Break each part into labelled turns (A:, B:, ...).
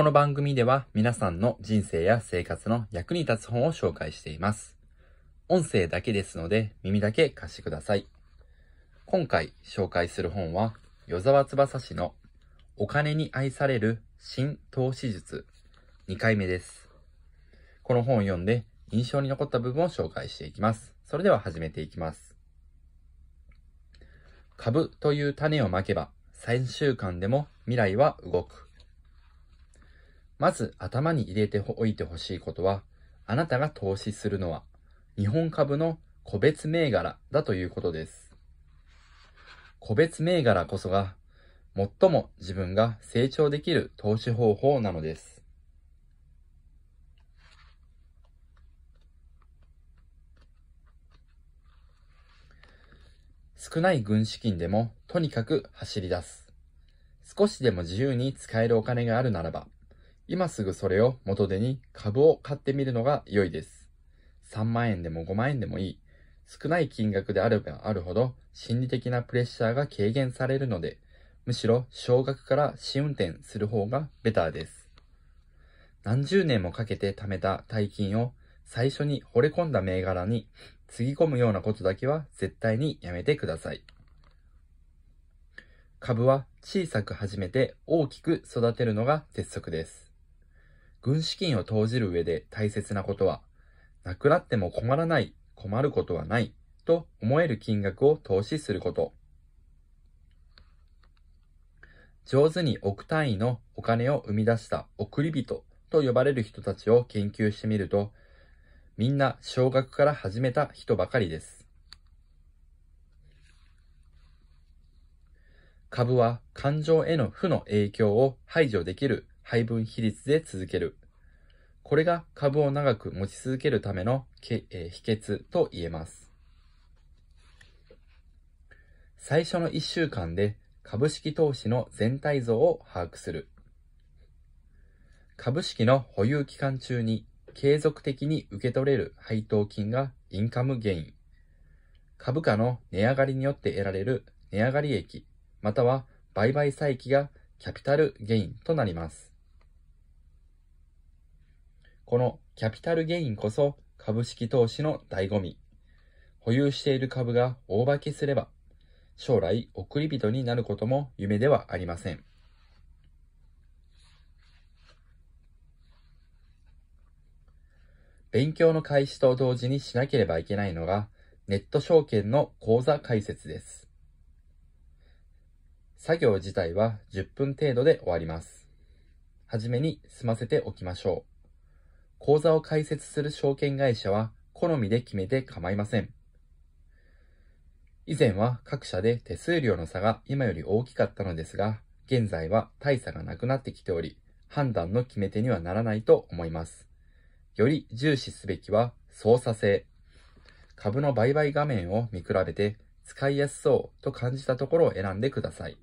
A: この番組では皆さんの人生や生活の役に立つ本を紹介しています。音声だけですので耳だけ貸してください。今回紹介する本は、与沢翼氏のお金に愛される新投資術2回目です。この本を読んで印象に残った部分を紹介していきます。それでは始めていきます。株という種をまけば3週間でも未来は動く。まず頭に入れておいてほしいことは、あなたが投資するのは日本株の個別銘柄だということです。個別銘柄こそが最も自分が成長できる投資方法なのです。少ない軍資金でもとにかく走り出す。少しでも自由に使えるお金があるならば、今すぐそれを元手に株を買ってみるのが良いです。3万円でも5万円でもいい。少ない金額であればあるほど心理的なプレッシャーが軽減されるので、むしろ少額から試運転する方がベターです。何十年もかけて貯めた大金を最初に惚れ込んだ銘柄につぎ込むようなことだけは絶対にやめてください。株は小さく始めて大きく育てるのが鉄則です。軍資金を投じる上で大切なことは、なくなっても困らない、困ることはない、と思える金額を投資すること。上手に億単位のお金を生み出した送り人と呼ばれる人たちを研究してみると、みんな少額から始めた人ばかりです。株は感情への負の影響を排除できる配分比率で続ける。これが株を長く持ち続けるための、え秘訣と言えます。最初の1週間で株式投資の全体像を把握する。株式の保有期間中に継続的に受け取れる配当金がインカムゲイン。株価の値上がりによって得られる値上がり益、または売買差益がキャピタルゲインとなります。このキャピタルゲインこそ株式投資の醍醐味。保有している株が大化けすれば、将来送り人になることも夢ではありません。勉強の開始と同時にしなければいけないのが、ネット証券の講座解説です。作業自体は10分程度で終わります。はじめに済ませておきましょう。口座を開設する証券会社は好みで決めて構いません。以前は各社で手数料の差が今より大きかったのですが、現在は大差がなくなってきており、判断の決め手にはならないと思います。より重視すべきは操作性。株の売買画面を見比べて使いやすそうと感じたところを選んでください。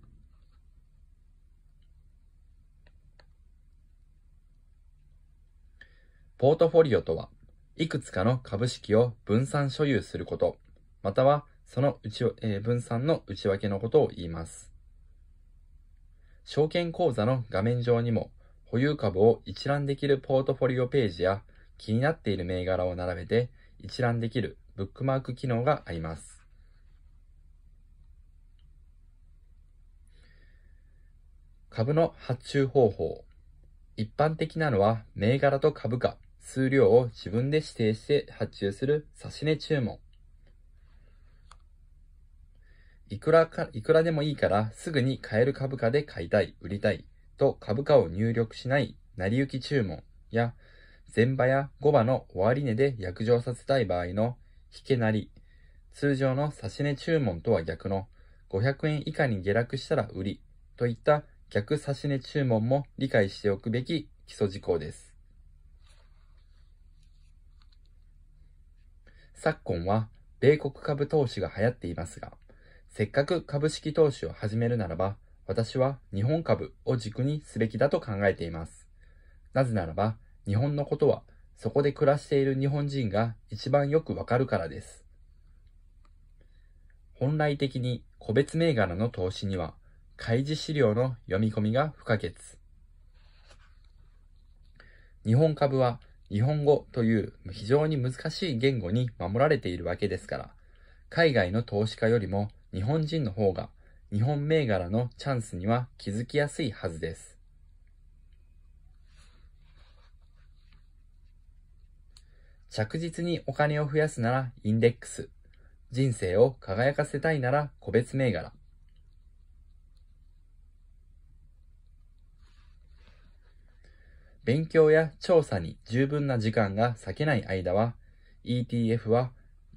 A: ポートフォリオとは、いくつかの株式を分散所有すること、またはその内、えー、分散の内訳のことを言います。証券口座の画面上にも、保有株を一覧できるポートフォリオページや、気になっている銘柄を並べて一覧できるブックマーク機能があります。株の発注方法。一般的なのは銘柄と株価数量を自分で指定して発注する指値注文。いくらか、いくらでもいいからすぐに買える株価で買いたい、売りたいと株価を入力しない成り行き注文や前場や後場の終値で約定させたい場合の引けなり、通常の指値注文とは逆の500円以下に下落したら売りといった逆指値注文も理解しておくべき基礎事項です。昨今は米国株投資が流行っていますが、せっかく株式投資を始めるならば、私は日本株を軸にすべきだと考えています。なぜならば、日本のことはそこで暮らしている日本人が一番よくわかるからです。本来的に個別銘柄の投資には、開示資料の読み込みが不可欠。日本株は日本語という非常に難しい言語に守られているわけですから、海外の投資家よりも日本人の方が日本銘柄のチャンスには気づきやすいはずです。着実にお金を増やすならインデックス。人生を輝かせたいなら個別銘柄。勉強や調査に十分な時間が割けない間は、ETF は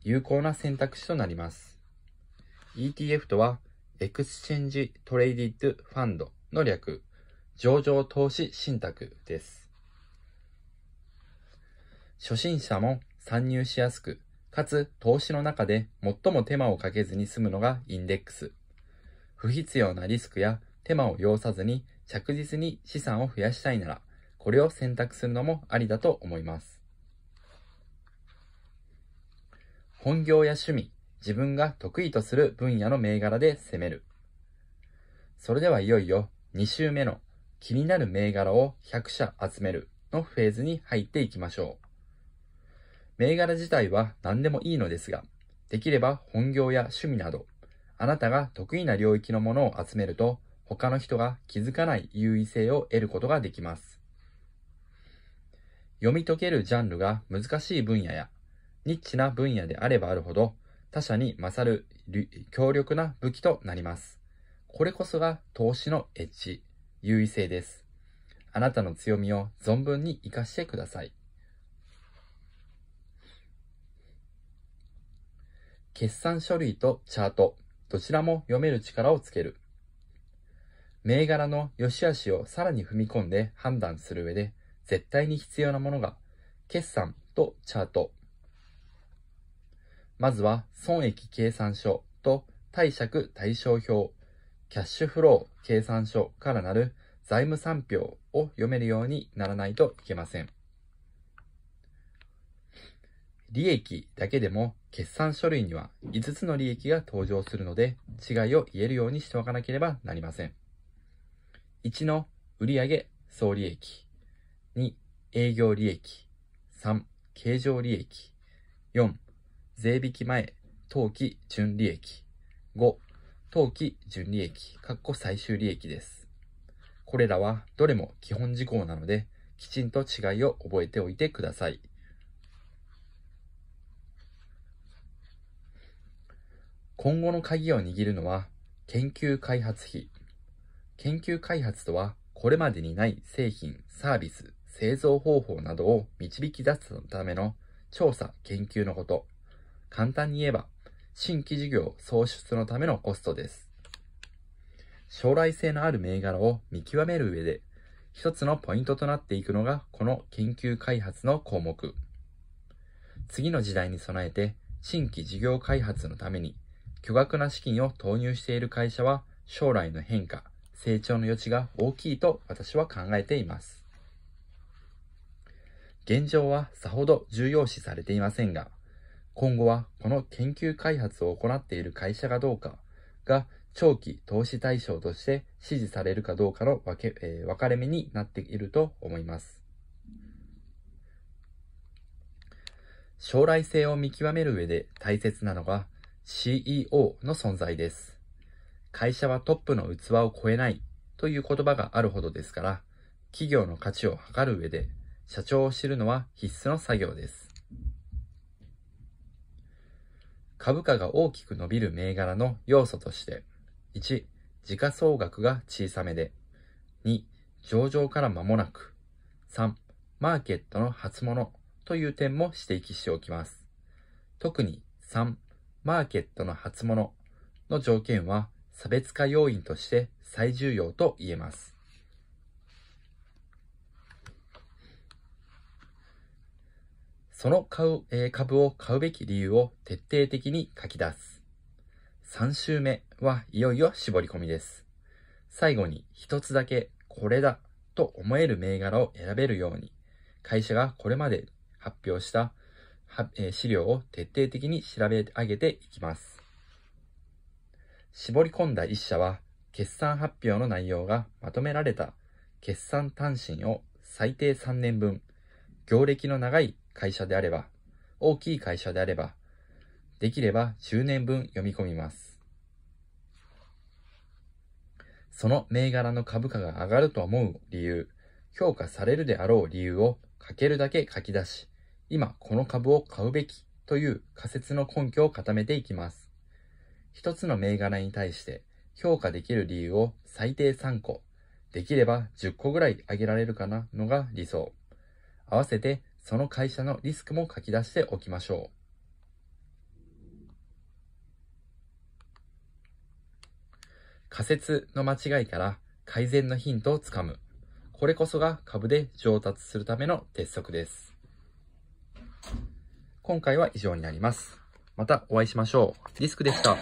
A: 有効な選択肢となります。ETF とは、エクスチェンジ・トレイディッド・ファンドの略、上場投資信託です。初心者も参入しやすく、かつ投資の中で最も手間をかけずに済むのがインデックス。不必要なリスクや手間を要さずに着実に資産を増やしたいなら、これを選択するのもありだと思います。本業や趣味、自分が得意とする分野の銘柄で攻める。それではいよいよ2週目の気になる銘柄を100社集めるのフェーズに入っていきましょう。銘柄自体は何でもいいのですが、できれば本業や趣味など、あなたが得意な領域のものを集めると、他の人が気づかない優位性を得ることができます。読み解けるジャンルが難しい分野や、ニッチな分野であればあるほど、他者に勝る強力な武器となります。これこそが投資のエッジ、優位性です。あなたの強みを存分に活かしてください。決算書類とチャート、どちらも読める力をつける。銘柄の良し悪しをさらに踏み込んで判断する上で、絶対に必要なものが、決算とチャート。まずは、損益計算書と貸借対照表、キャッシュフロー計算書からなる財務3。表を読めるようにならないといけません。利益だけでも決算書類には5つの利益が登場するので違いを言えるようにしておかなければなりません。1の売上総利益2、営業利益。3、経常利益。4、税引き前、当期純利益。5、当期純利益、括弧最終利益です。これらはどれも基本事項なので、きちんと違いを覚えておいてください。今後の鍵を握るのは、研究開発費。研究開発とは、これまでにない製品、サービス、製造方法などを導き出すための調査、研究のこと。簡単に言えば、新規事業創出のためのコストです。将来性のある銘柄を見極める上で、一つのポイントとなっていくのが、この研究開発の項目。次の時代に備えて、新規事業開発のために、巨額な資金を投入している会社は、将来の変化、成長の余地が大きいと私は考えています。現状はさほど重要視されていませんが、今後はこの研究開発を行っている会社がどうかが長期投資対象として支持されるかどうかの分け、えー、分かれ目になっていると思います。将来性を見極める上で大切なのが CEO の存在です。会社はトップの器を超えないという言葉があるほどですから、企業の価値を測る上で社長を知るのは必須の作業です。株価が大きく伸びる銘柄の要素として、1、時価総額が小さめで、2、上場から間もなく、3、マーケットの初物という点も指摘しておきます。特に3、マーケットの初物の条件は差別化要因として最重要と言えます。その買う、え株を買うべき理由を徹底的に書き出す。3週目はいよいよ絞り込みです。最後に一つだけこれだと思える銘柄を選べるように、会社がこれまで発表した資料を徹底的に調べ上げていきます。絞り込んだ1社は、決算発表の内容がまとめられた決算単身を最低3年分、業歴の長い会社であれば、大きい会社であれば、できれば10年分読み込みます。その銘柄の株価が上がると思う理由、評価されるであろう理由を書けるだけ書き出し、今この株を買うべきという仮説の根拠を固めていきます。一つの銘柄に対して評価できる理由を最低3個、できれば10個ぐらい挙げられるかなのが理想。合わせてその会社のリスクも書き出しておきましょう。仮説の間違いから改善のヒントをつかむ。これこそが株で上達するための鉄則です。今回は以上になります。またお会いしましょう。リスクでした。